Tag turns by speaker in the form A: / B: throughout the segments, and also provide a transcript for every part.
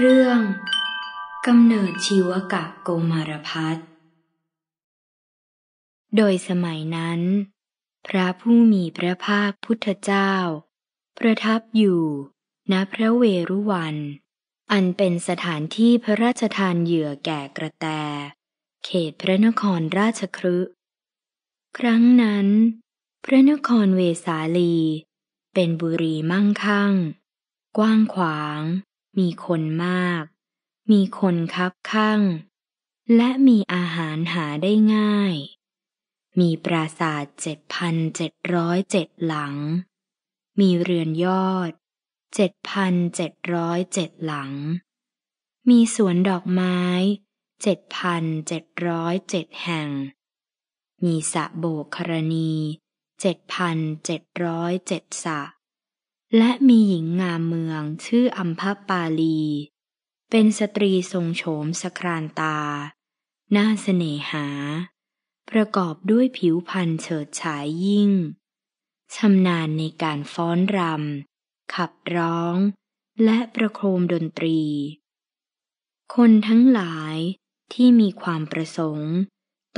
A: เรื่อง กำเนิดชีวกะโกมารพัทโดยสมัยนั้น พระผู้มีพระภาคพุทธเจ้า ประทับอยู่ณพระเวรุวัน อันเป็นสถานที่พระราชทานเหยื่อแก่กระแตเขตพระนครราชครึครั้งนั้น พระนครเวสาลี เป็นบุรีมั่งคั่ง กว้างขวางมีคนมาก มีคนคับข้างและมีอาหารหาได้ง่าย มีปราสาทเจ็ดพันเจ็ดร้อยเจ็ดหลัง มีเรือนยอดเจ็ดพันเจ็ดร้อยเจ็ดหลัง มีสวนดอกไม้เจ็ดพันเจ็ดร้อยเจ็ดแห่ง มีสะโบกครณีเจ็ดพันเจ็ดร้อยเจ็ดสะและมีหญิงงามเมืองชื่ออัมพปาลี เป็นสตรีทรงโฉมสครานตา น่าเสน่หา ประกอบด้วยผิวพรรณเฉิดฉายยิ่ง ชำนาญในการฟ้อนรำ ขับร้อง และประโคมดนตรี คนทั้งหลายที่มีความประสงค์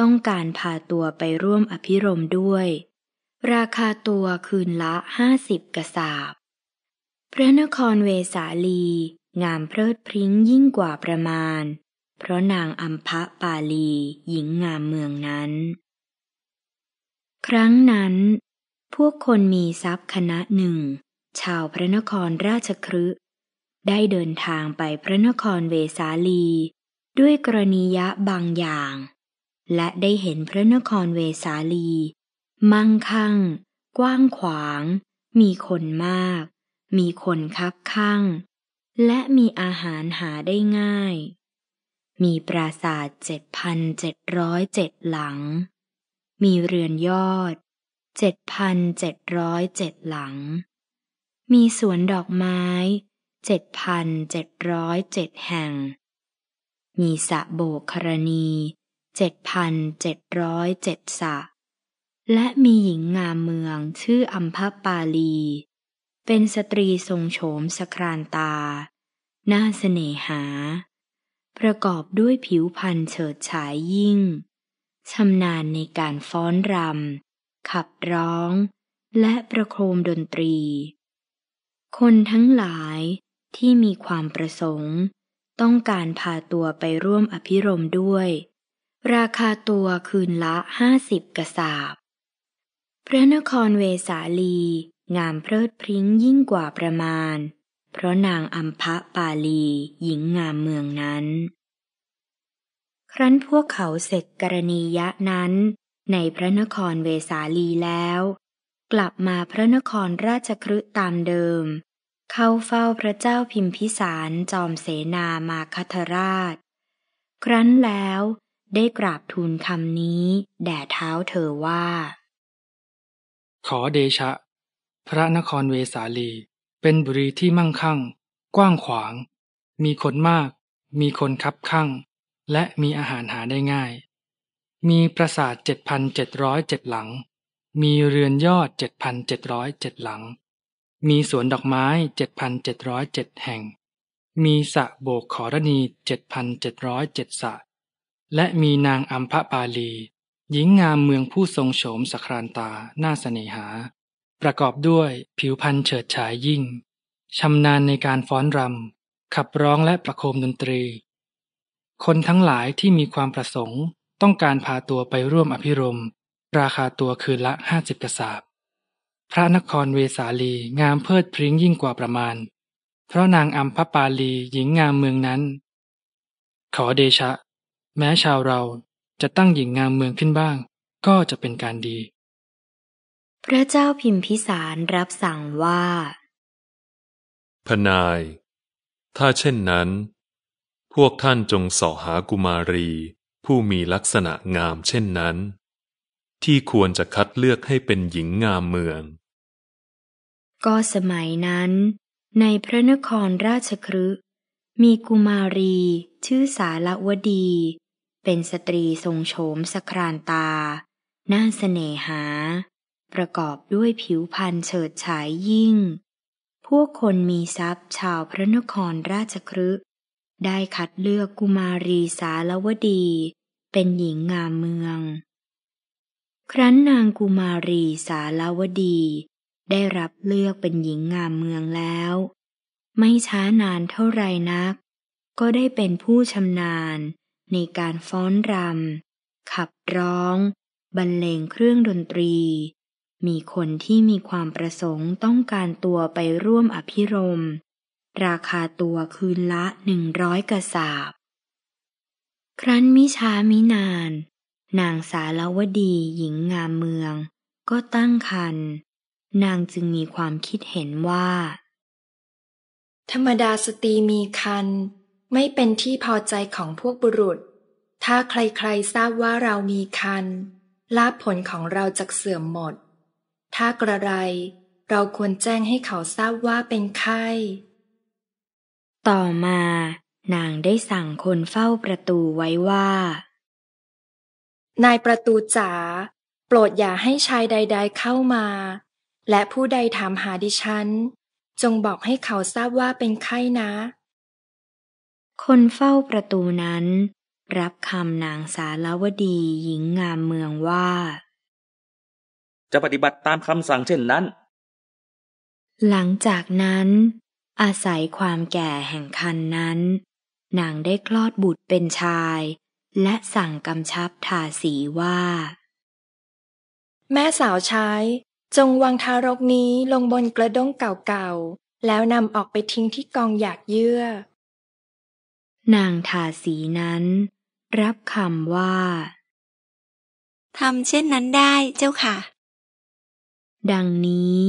A: ต้องการพาตัวไปร่วมอภิรมด้วย ราคาตัวคืนละห้าสิบกระสาบพระนครเวสาลี งามเพลิดพริ้งยิ่งกว่าประมาณ เพราะนางอัมพะปาลีหญิงงามเมืองนั้น ครั้งนั้น พวกคนมีทรัพย์คณะหนึ่ง ชาวพระนครราชครึได้เดินทางไปพระนครเวสาลี ด้วยกรณียะบางอย่าง และได้เห็นพระนครเวสาลี มั่งคั่ง กว้างขวาง มีคนมากมีคนคับข้างและมีอาหารหาได้ง่าย มีปราสาทเจ็ดพันเจ็ดร้อยเจ็ดหลัง มีเรือนยอดเจ็ดพันเจ็ดร้อยเจ็ดหลัง มีสวนดอกไม้เจ็ดพันเจ็ดร้อยเจ็ดแห่ง มีสะโบกครณีเจ็ดพันเจ็ดร้อยเจ็ดสะ และมีหญิงงามเมืองชื่ออัมพปาลีเป็นสตรีทรงโฉมสครานตาหน้าเสน่หา ประกอบด้วยผิวพรรณเฉิดฉายยิ่ง ชำนาญในการฟ้อนรำ ขับร้อง และประโคมดนตรี คนทั้งหลายที่มีความประสงค์ ต้องการพาตัวไปร่วมอภิรมด้วย ราคาตัวคืนละห้าสิบกระสาบพระนครเวสาลีงามเพลิดพริ้งยิ่งกว่าประมาณ เพราะนางอัมพะปาลีหญิงงามเมืองนั้น ครั้นพวกเขาเสร็จกรณียะนั้น ในพระนครเวสาลีแล้ว กลับมาพระนครราชครึตามเดิม เข้าเฝ้าพระเจ้าพิมพิสารจอมเสนามาคทราช ครั้นแล้ว ได้กราบทูลคำนี้แด่เท้าเธอว่า
B: ขอเดชะพระนครเวสาลีเป็นบุรีที่มั่งคั่ง กว้างขวาง มีคนมาก มีคนคับคั่ง และมีอาหารหาได้ง่าย มีปราสาท 7,707 หลัง มีเรือนยอด 7,707 หลัง มีสวนดอกไม้ 7,707 แห่ง มีสะโบกขอรณี 7,707สะ และมีนางอัมพปาลี หญิงงามเมืองผู้ทรงโฉมสครานตาหน้าเสน่หาประกอบด้วยผิวพันธ์เฉิดฉายยิ่ง ชำนาญในการฟ้อนรำขับร้องและประโคมดนตรี คนทั้งหลายที่มีความประสงค์ต้องการพาตัวไปร่วมอภิรม ราคาตัวคืนละห้าสิบกษาบพระนครเวสาลีงามเพิดพริ้งยิ่งกว่าประมาณ เพราะนางอัมพปาลีหญิงงามเมืองนั้น ขอเดชะ แม้ชาวเราจะตั้งหญิงงามเมืองขึ้นบ้าง ก็จะเป็นการดี
A: พระเจ้าพิมพิสารรับสั่งว่า
B: พนาย ถ้าเช่นนั้น พวกท่านจงสอหากุมารี ผู้มีลักษณะงามเช่นนั้น ที่ควรจะคัดเลือกให้เป็นหญิงงามเมือง
A: ก็สมัยนั้น ในพระนครราชครึมีกุมารี ชื่อสารวดี เป็นสตรีทรงโฉมสครานตา น่าเสน่หาประกอบด้วยผิวพรรณเฉิดฉายยิ่ง พวกคนมีทรัพย์ชาวพระนครราชครึได้คัดเลือกกุมารีสาลวดี เป็นหญิงงามเมือง ครั้นนางกุมารีสาลวดี ได้รับเลือกเป็นหญิงงามเมืองแล้ว ไม่ช้านานเท่าไรนัก ก็ได้เป็นผู้ชำนาญในการฟ้อนรำ ขับร้อง บรรเลงเครื่องดนตรีมีคนที่มีความประสงค์ต้องการตัวไปร่วมอภิรม ราคาตัวคืนละหนึ่งร้อยกระสาบครั้นมิช้ามินาน นางสาลวดีหญิงงามเมืองก็ตั้งคันนางจึงมีความคิดเห็นว่า ธรรมดาสตรีมีคันไม่เป็นที่พอใจของพวกบุรุษ ถ้าใครๆทราบว่าเรามีคันลาภผลของเราจะเสื่อมหมดถ้ากระไรเราควรแจ้งให้เขาทราบว่าเป็นไข้ต่อมานางได้สั่งคนเฝ้าประตูไว้ว่า นายประตูจ๋าโปรดอย่าให้ชายใด ๆเข้ามา และผู้ใดถามหาดิฉัน จงบอกให้เขาทราบว่าเป็นไข้นะ คนเฝ้าประตูนั้น รับคำนางสารวดีหญิงงามเมืองว่า
B: จะปฏิบัติตามคำสั่งเช่นนั้น
A: หลังจากนั้น อาศัยความแก่แห่งคันนั้น นางได้คลอดบุตรเป็นชาย และสั่งกำชับทาสีว่า แม่สาวใช้จงวางทารกนี้ลงบนกระด้งเก่าๆแล้วนำออกไปทิ้งที่กองหยากเยื่อ นางทาสีนั้น รับคำว่าทำเช่นนั้นได้เจ้าค่ะดังนี้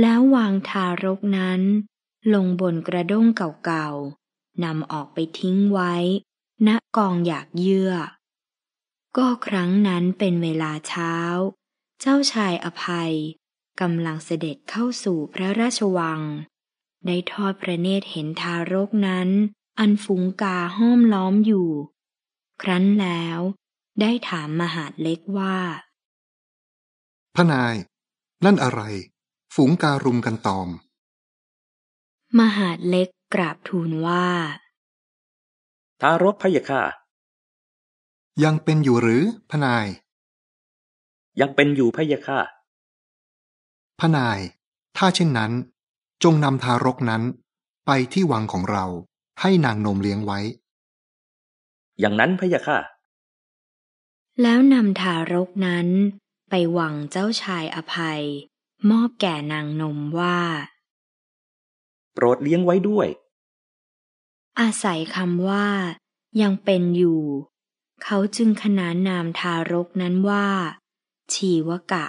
A: แล้ววางทารกนั้น ลงบนกระด้งเก่าๆนำออกไปทิ้งไว้ ณกองอยากเยื่อ ก็ครั้งนั้นเป็นเวลาเช้า เจ้าชายอภัยกำลังเสด็จเข้าสู่พระราชวัง ได้ทอดพระเนตรเห็นทารกนั้น อันฝูงกาห้อมล้อมอยู่ ครั้นแล้วได้ถามมหาดเล็กว่าพระนายนั่นอะไร ฝูงการุมกันตอม มหาเล็กกราบทูลว่า ทารกพยาค่ะ
B: ยังเป็นอยู่หรือพนาย ยังเป็นอยู่พยาค่ะพนาย ถ้าเช่นนั้น จงนำทารกนั้นไปที่วังของเราให้นางนมเลี้ยงไว้ อย่างนั้นพยาค่ะ
A: แล้วนำทารกนั้นไปหวังเจ้าชายอภัย มอบแก่นางนมว่า
B: โปรดเลี้ยงไว้ด้วย
A: อาศัยคำว่ายังเป็นอยู่ เขาจึงขนานนามทารกนั้นว่า ชีวกะ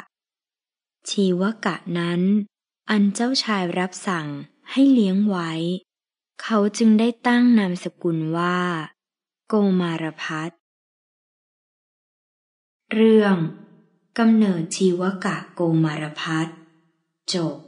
A: ชีวกะนั้น อันเจ้าชายรับสั่งให้เลี้ยงไว้ เขาจึงได้ตั้งนามสกุลว่าโกมารพัทเรื่องกำเนิดชีวกะโกมารพัฒจบ